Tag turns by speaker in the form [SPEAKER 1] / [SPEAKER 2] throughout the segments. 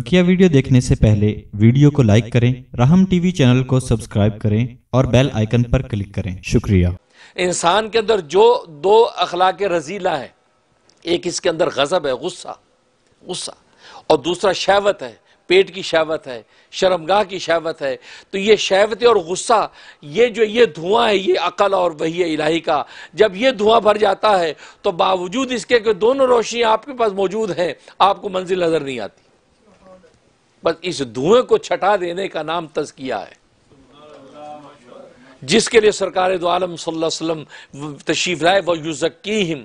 [SPEAKER 1] बकिया वीडियो देखने से पहले वीडियो को लाइक करें राहम टीवी चैनल को सब्सक्राइब करें और बेल आइकन पर क्लिक करें शुक्रिया इंसान के अंदर जो दो अखलाक रजीला है एक इसके अंदर गजब है गुस्सा गुस्सा और दूसरा शहवत है पेट की शहवत है शर्मगाह की शहवत है तो ये शहवत और गुस्सा ये जो ये धुआं है ये अकल और वही इलाही का जब ये धुआं भर जाता है तो बावजूद इसके कि दोनों रोशनियाँ आपके पास मौजूद हैं आपको मंजिल नज़र नहीं आती बस इस धुएं को छटा देने का नाम तजकिया है जिसके लिए सरकार दो आलम सल्लम तशीफ लाए व युजक्कीम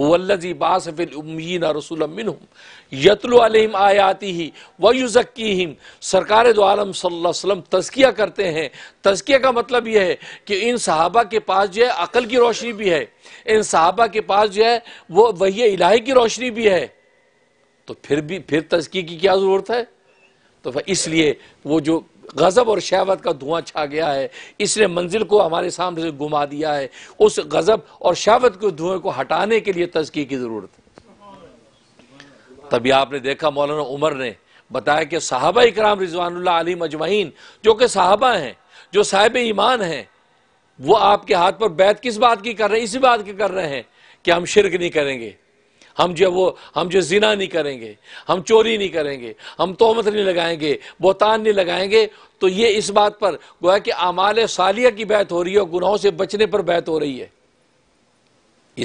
[SPEAKER 1] हुल्लजी बासफिल उम्मीन रसुलमिन यतलम आयाती ही व युजक्कीम सरकार दो आलम सल्लम तजकिया करते हैं तजकिया का मतलब यह है कि इन सहाबा के पास जो है अकल की रोशनी भी है इन सहाबा के पास जो है वो वही इलाही की रोशनी भी है तो फिर भी फिर तस्की की क्या ज़रूरत है तो इसलिए वो जो गज़ब और शहवत का धुआं छा गया है इसने मंजिल को हमारे सामने से घुमा दिया है उस गज़ब और शहवत के धुएं को हटाने के लिए तजकी की ज़रूरत है तभी आपने देखा मौलाना उमर ने बताया कि साहबा इकराम रिजवानुल्लाह अली मजमाइन जो कि साहबा हैं जो साहिब ईमान हैं वो आपके हाथ पर बैत किस बात की कर रहे हैं इसी बात की कर रहे हैं कि हम शिरक नहीं करेंगे हम जो वो हम जो जिना नहीं करेंगे हम चोरी नहीं करेंगे हम तोहमत नहीं लगाएंगे बोतान नहीं लगाएंगे तो ये इस बात पर गोया कि अमाल सालिया की बैत हो रही है और गुनाहों से बचने पर बैत हो रही है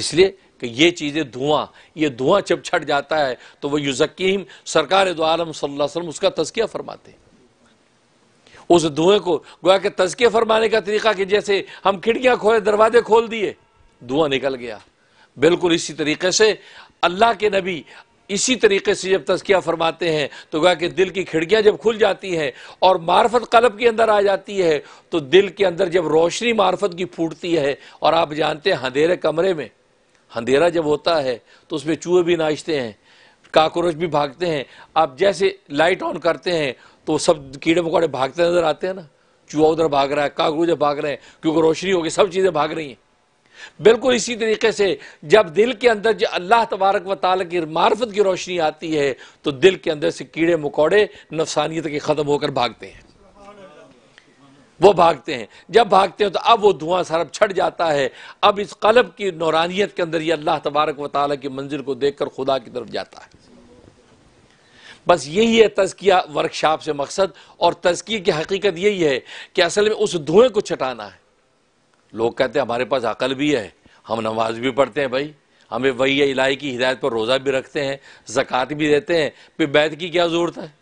[SPEAKER 1] इसलिए कि ये चीज़ें धुआं ये धुआं जब छट जाता है तो वह युजकीम सरकार दो आलम उसका तस्किया फरमाते हैं उस धुएं को गोया के तस्के फरमाने का तरीका कि जैसे हम खिड़कियां खोले दरवाजे खोल दिए धुआं निकल गया बिल्कुल इसी तरीके से अल्लाह के नबी इसी तरीके से जब तस्किया फरमाते हैं तो गया कि दिल की खिड़कियां जब खुल जाती हैं और मार्फत कलब के अंदर आ जाती है तो दिल के अंदर जब रोशनी मार्फत की फूटती है और आप जानते हैं अंधेरे कमरे में अंधेरा जब होता है तो उसमें चूहे भी नाचते हैं काकरोच भी भागते हैं आप जैसे लाइट ऑन करते हैं तो सब कीड़े मकोड़े भागते नजर आते हैं ना चूहा उधर भाग रहा है काकरोच भाग रहे हैं क्योंकि रोशनी होगी सब चीज़ें भाग रही हैं बिल्कुल इसी तरीके से जब दिल के अंदर जो अल्लाह तबारक व ताल की मार्फत की रोशनी आती है तो दिल के अंदर से कीड़े मकौड़े नफसानियत के ख़त्म होकर भागते हैं वो भागते हैं जब भागते हैं तो अब वो धुआं सरब छट जाता है अब इस कलब की नौरानियत के अंदर ये अल्लाह तबारक व ताल की मंजिल को देख कर खुदा की तरफ जाता है बस यही है तजकिया वर्कशॉप से मकसद और तजकिए की हकीकत यही है कि असल में उस धुएं को छटाना है लोग कहते हैं हमारे पास अकल भी है हम नमाज भी पढ़ते हैं भाई हमें वही इलाही की हिदायत पर रोज़ा भी रखते हैं ज़क़़त भी देते हैं फिर बैत की क्या ज़रूरत है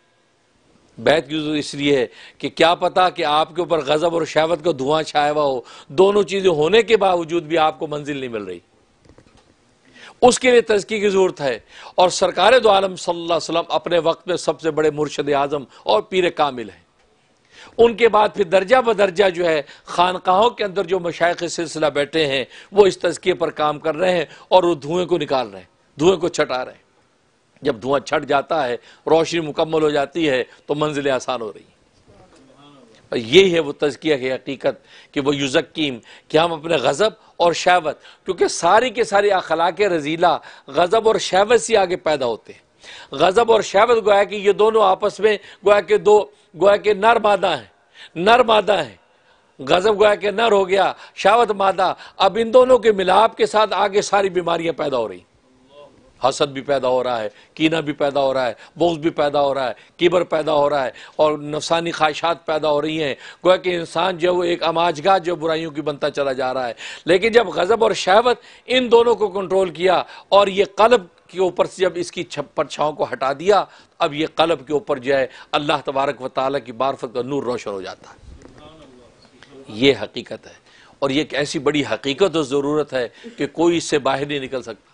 [SPEAKER 1] बैत की ज़रूरत इसलिए है कि क्या पता कि आपके ऊपर गज़ब और शहवत का धुआं छाया हुआ हो दोनों चीज़ें होने के बावजूद भी आपको मंजिल नहीं मिल रही उसके लिए तजकी की ज़रूरत है और सरकार दो आलम सल्लल्लाहु अलैहि वसल्लम अपने वक्त में सबसे बड़े मुर्शद आज़म और पीर कामिल हैं उनके बाद फिर दर्जा बदर्जा जो है खानकाहों के अंदर जो मशाइ सिलसिला बैठे हैं वो इस तस्किए पर काम कर रहे हैं और वो धुएं को निकाल रहे हैं धुएं को छटा रहे हैं जब धुआं छट जाता है रोशनी मुकम्मल हो जाती है तो मंजिलें आसान हो रही हैं और यही है वो तजकिया की हकीकत कि वह युजकीम कि हम अपने गज़ब और शैवत क्योंकि सारी के सारी अखलाक रजीला गज़ब और शहवत से आगे पैदा होते हैं गज़ब और शहवत गोया कि ये दोनों आपस में गोया के दो गोया के नर मादा हैं नर मादा हैं गज़ब गोया के नर हो गया शावत मादा अब इन दोनों के मिलाप के साथ आगे सारी बीमारियां पैदा हो रही हसद भी पैदा हो रहा है कीना भी पैदा हो रहा है बोझ भी पैदा हो रहा है कीबर पैदा हो रहा है और नफसानी ख्वाहिशात पैदा हो रही हैं गोया कि इंसान जो वो एक अमाजगा जो बुराइयों की बनता चला जा रहा है लेकिन जब गज़ब और शहवत इन दोनों को कंट्रोल किया और ये कलब के ऊपर से जब इसकी परछाओं को हटा दिया अब ये कलब के ऊपर जो है अल्लाह तबारक व ताली की बारफत का नूर रोशन हो जाता है ये हकीकत है और ये एक ऐसी बड़ी हकीकत और ज़रूरत है कि कोई इससे बाहर नहीं निकल सकता